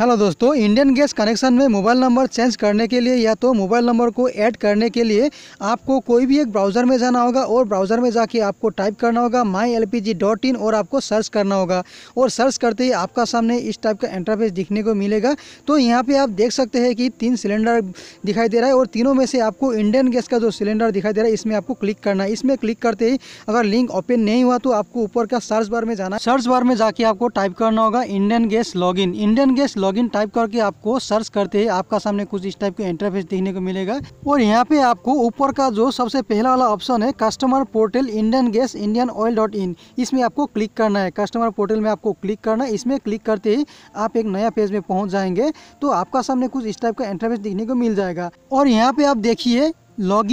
hello दोस्तों Indian gas connection में mobile number change करने के लिए या तो मोबाइल नंबर को ऐड करने के लिए आपको कोई भी एक ब्राउज़र में जाना होगा और ब्राउज़र में जाके आपको टाइप करना होगा my L P G dot in और आपको सर्च करना होगा और सर्च करते ही आपका सामने इस टाइप का इंटरफेस दिखने को मिलेगा तो यहाँ पर आप देख सकते हैं कि तीन सिलेंडर दिखाई दे रहा है और तीनों में से आपको इंडियन गैस का जो सिलेंडर दिखाई दे रहा है इसमें आपको क्लिक करना है इसमें क्लिक करते ही अगर लिंक ओपन नहीं हुआ तो आपको ऊपर का सर्च बार में जाना सर्च बार में जाके आपको टाइप करना होगा Indian gas log Indian gas log login type करके आपको सर्च करते ही आपका सामने कुछ इस टाइप के इंटरफेस देखने को मिलेगा और यहाँ पे आपको ऊपर का जो सबसे पहला वाला ऑप्शन है customer portal Indian gas Indian oil dot in इसमें आपको क्लिक करना है कस्टमर पोर्टल में आपको क्लिक करना है इसमें क्लिक करते ही आप एक नया पेज में पहुँच जाएंगे तो आपका सामने कुछ इस टाइप का इंटरफेस देखने को मिल जाएगा और यहाँ पे आप देखिए लॉग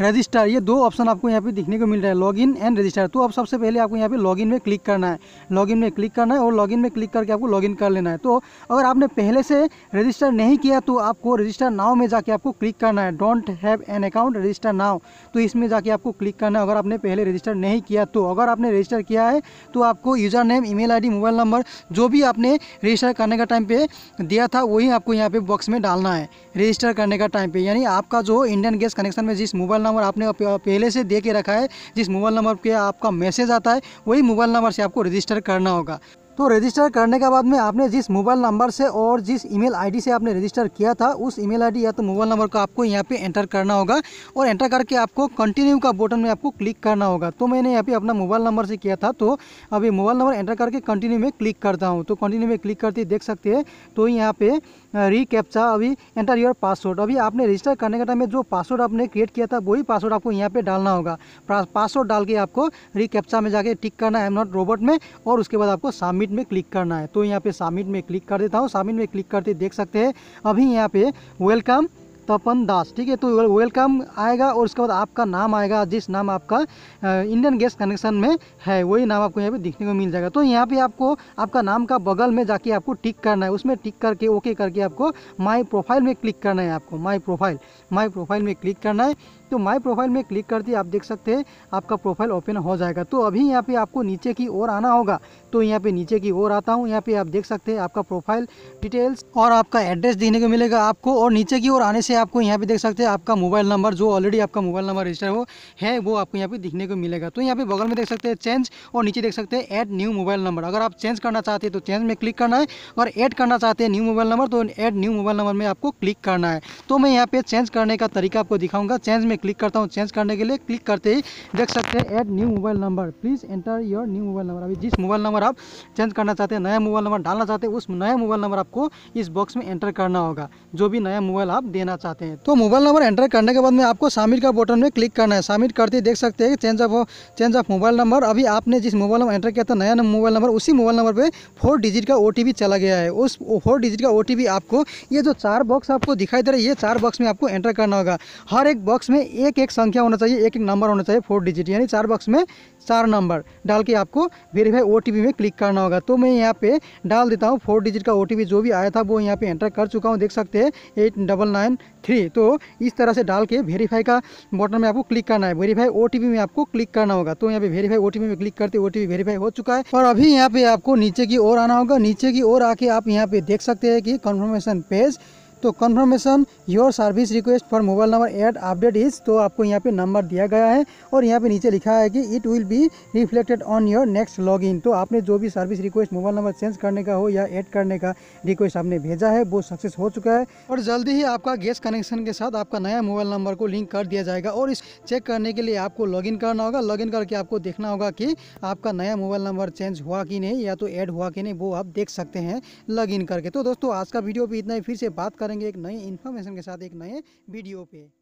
रजिस्टर ये दो ऑप्शन आपको यहाँ पे देखने को मिल रहा है लॉगिन एंड रजिस्टर तो अब सबसे पहले आपको यहाँ पे लॉगिन में क्लिक करना है लॉगिन में क्लिक करना है और लॉगिन में क्लिक करके आपको लॉगिन कर लेना है तो अगर आपने पहले से रजिस्टर नहीं किया तो आपको रजिस्टर नाव में जाके आपको क्लिक करना है don't have an account register now तो इसमें जाके आपको क्लिक करना है अगर आपने पहले रजिस्टर नहीं किया तो अगर आपने रजिस्टर किया है तो आपको user name email mobile number जो भी आपने रजिस्टर करने का टाइम पर दिया था वही आपको यहाँ पर बॉक्स में डालना है रजिस्टर करने का टाइम पर यानी आपका जो इंडियन गैस कनेक्शन में जिस मोबाइल नंबर आपने पहले से दे के रखा है जिस मोबाइल नंबर पे आपका मैसेज आता है वही मोबाइल नंबर से आपको रजिस्टर करना होगा तो रजिस्टर करने के बाद में आपने जिस मोबाइल नंबर से और जिस ईमेल आईडी से आपने रजिस्टर किया था उस ईमेल आईडी या तो मोबाइल नंबर को आपको यहाँ पे एंटर करना होगा और एंटर करके आपको कंटिन्यू का बटन में आपको क्लिक करना होगा तो मैंने यहाँ पे अपना मोबाइल नंबर से किया था तो अभी मोबाइल नंबर एंटर करके कंटिन्यू में क्लिक करता हूँ तो कंटिन्यू में क्लिक करते देख सकते हैं तो यहाँ पे रिकैप्चा अभी एंटर योर पासवर्ड अभी आपने रजिस्टर करने के टाइम में जो पासवर्ड आपने क्रिएट किया था वही पासवर्ड आपको यहाँ पे डालना होगा पासवर्ड डाल के आपको रिकैप्चा में जाके टिक करना है एम नॉट रोबोट में और उसके बाद आपको सबमिट में क्लिक करना है तो यहाँ पे सबमिट में क्लिक कर देता हूँ सबमिट में क्लिक करते देख सकते हैं अभी यहाँ पे वेलकम तपन दास ठीक है तो वेलकम आएगा और उसके बाद आपका नाम आएगा जिस नाम आपका इंडियन गैस कनेक्शन में है वही नाम आपको यहाँ पे देखने को मिल जाएगा तो यहाँ पे आपको आपका नाम का बगल में जाके आपको टिक करना है उसमें टिक करके ओके करके आपको माई प्रोफाइल में क्लिक करना है आपको माई प्रोफाइल माई प्रोफाइल में क्लिक करना है तो माई प्रोफाइल में क्लिक करते आप देख सकते हैं आपका प्रोफाइल ओपन हो जाएगा तो अभी यहाँ पे आपको नीचे की ओर आना होगा तो यहाँ पे नीचे की ओर आता हूँ यहाँ पे आप देख सकते हैं आपका प्रोफाइल डिटेल्स और आपका एड्रेस देखने को मिलेगा आपको और नीचे की ओर आने से आपको यहाँ पे देख सकते हैं आपका मोबाइल नंबर जो ऑलरेडी आपका मोबाइल नंबर रजिस्टर हो है वो आपको यहाँ पे दिखने को मिलेगा तो यहाँ पे बगल में देख सकते हैं चेंज और नीचे देख सकते हैं ऐड न्यू मोबाइल नंबर अगर आप चेंज करना चाहते हैं तो चेंज में क्लिक करना है और ऐड करना चाहते हैं न्यू मोबाइल नंबर तो ऐड न्यू मोबाइल नंबर में आपको क्लिक करना है तो मैं यहाँ पे चेंज करने का तरीका आपको दिखाऊंगा चेंज में क्लिक करता हूँ चेंज करने के लिए क्लिक करते ही देख सकते हैं add new mobile number please enter your new mobile number अभी जिस मोबाइल नंबर आप चेंज करना चाहते हैं नया मोबाइल नंबर डालना चाहते हैं उस नया मोबाइल नंबर आपको इस बॉक्स में एंटर करना होगा जो भी नया मोबाइल आप देना चाहते चाहते हैं तो मोबाइल नंबर एंटर करने के बाद में आपको सामिट का बटन में क्लिक करना है सामिट करते देख सकते हैं change of change of mobile number अभी आपने जिस मोबाइल नंबर एंटर किया था नया मोबाइल नंबर उसी मोबाइल नंबर पर फोर डिजिट का ओ चला गया है उस फोर डिजिट का ओ आपको ये जो चार बॉक्स आपको दिखाई दे रहा है ये चार बॉक्स में आपको एंटर करना होगा हर एक बॉक्स में एक एक संख्या होना चाहिए एक एक नंबर होना चाहिए फोर डिजिट यानी चार बॉक्स में चार नंबर डाल के आपको वेरीफाई ओ में क्लिक करना होगा तो मैं यहाँ पे डाल देता हूँ फोर डिजिट का ओ जो भी आया था वो यहाँ पे एंटर कर चुका हूँ देख सकते हैं एट डबल नाइन थ्री तो इस तरह से डाल के वेरीफाई का बटन में आपको क्लिक करना है वेरीफाई ओ में आपको क्लिक करना होगा तो यहाँ पे वेरीफाई ओ में क्लिक करते ओ वेरीफाई हो चुका है और अभी यहाँ पे आपको नीचे की ओर आना होगा नीचे की ओर आके आप यहाँ पे देख सकते हैं कि कन्फर्मेशन पेज तो confirmation your service request for mobile number add update is तो आपको यहाँ पे नंबर दिया गया है और यहाँ पे नीचे लिखा है कि it will be reflected on your next login तो आपने जो भी service request mobile number change करने का हो या ऐड करने का रिक्वेस्ट आपने भेजा है वो सक्सेस हो चुका है और जल्दी ही आपका गैस कनेक्शन के साथ आपका नया मोबाइल नंबर को लिंक कर दिया जाएगा और इस चेक करने के लिए आपको इन करना होगा इन करके आपको देखना होगा कि आपका नया मोबाइल नंबर चेंज हुआ कि नहीं या तो ऐड हुआ कि नहीं वो आप देख सकते हैं इन करके तो दोस्तों आज का वीडियो भी इतना ही फिर से बात कर करेंगे एक नई इन्फॉर्मेशन के साथ एक नए वीडियो पे